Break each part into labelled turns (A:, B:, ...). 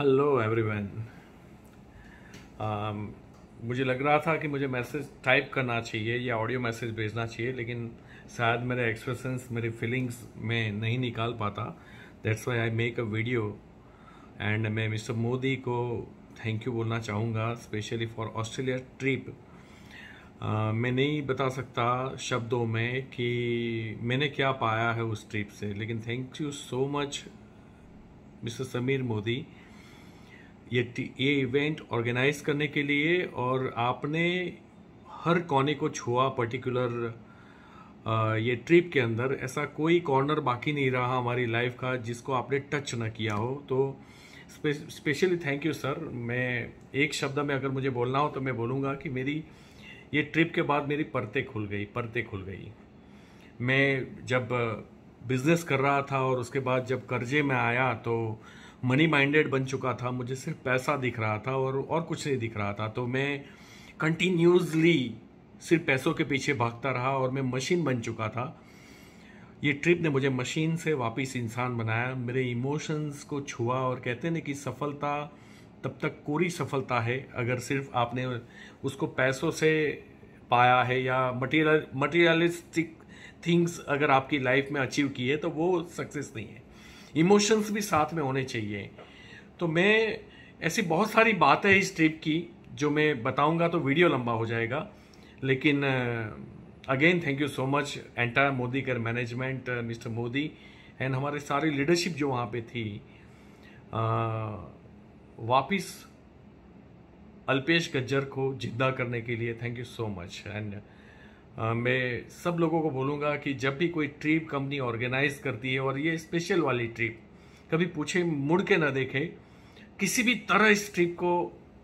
A: hello everyone um, मुझे लग रहा था कि मुझे मैसेज टाइप करना चाहिए या ऑडियो मैसेज भेजना चाहिए लेकिन शायद मेरे एक्सप्रेशंस मेरी फीलिंग्स में नहीं निकाल पाता that's why I make a video and मैं मिस्टर मोदी को थैंक यू बोलना चाहूँगा स्पेशली फॉर ऑस्ट्रेलिया ट्रिप मैं नहीं बता सकता शब्दों में कि मैंने क्या पाया है उस ट्रिप से लेकिन thank you so much mister Sameer Modi ये ये इवेंट ऑर्गेनाइज करने के लिए और आपने हर कोने को छुआ पर्टिकुलर ये ट्रिप के अंदर ऐसा कोई कॉर्नर बाकी नहीं रहा हमारी लाइफ का जिसको आपने टच ना किया हो तो स्पेशली थैंक यू सर मैं एक शब्द में अगर मुझे बोलना हो तो मैं बोलूँगा कि मेरी ये ट्रिप के बाद मेरी परतें खुल गई परतें खुल गई मैं जब बिज़नेस कर रहा था और उसके बाद जब कर्जे में आया तो मनी माइंडेड बन चुका था मुझे सिर्फ पैसा दिख रहा था और और कुछ नहीं दिख रहा था तो मैं कंटिन्यूसली सिर्फ पैसों के पीछे भागता रहा और मैं मशीन बन चुका था ये ट्रिप ने मुझे मशीन से वापस इंसान बनाया मेरे इमोशंस को छुआ और कहते ना कि सफलता तब तक कोरी सफलता है अगर सिर्फ आपने उसको पैसों से पाया है या मटीरियल मटेरियलिस्टिक थिंग्स अगर आपकी लाइफ में अचीव की है तो वो सक्सेस नहीं है इमोशंस भी साथ में होने चाहिए तो मैं ऐसी बहुत सारी बातें है इस ट्रिप की जो मैं बताऊंगा तो वीडियो लंबा हो जाएगा लेकिन again thank you so much entire Modi कर मैनेजमेंट मिस्टर मोदी एंड हमारे सारी लीडरशिप जो वहाँ पे थी वापिस अल्पेश गज्जर को जिद्दा करने के लिए thank you so much and मैं सब लोगों को बोलूँगा कि जब भी कोई ट्रिप कंपनी ऑर्गेनाइज करती है और ये स्पेशल वाली ट्रिप कभी पूछे मुड़ के ना देखें किसी भी तरह इस ट्रिप को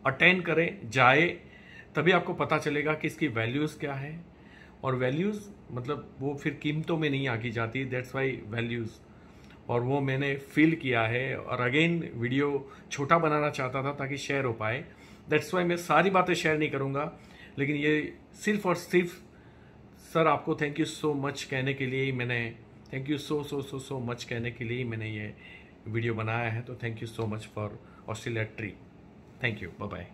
A: अटेंड करें जाए तभी आपको पता चलेगा कि इसकी वैल्यूज़ क्या है और वैल्यूज़ मतलब वो फिर कीमतों में नहीं आकी जाती दैट्स वाई वैल्यूज़ और वो मैंने फील किया है और अगेन वीडियो छोटा बनाना चाहता था ताकि शेयर हो पाए दैट्स वाई मैं सारी बातें शेयर नहीं करूँगा लेकिन ये सिर्फ और सिर्फ सर आपको थैंक यू सो मच कहने के लिए मैंने thank you so so so so much कहने के लिए मैंने ये वीडियो बनाया है तो thank you so much for Australia tree thank you bye bye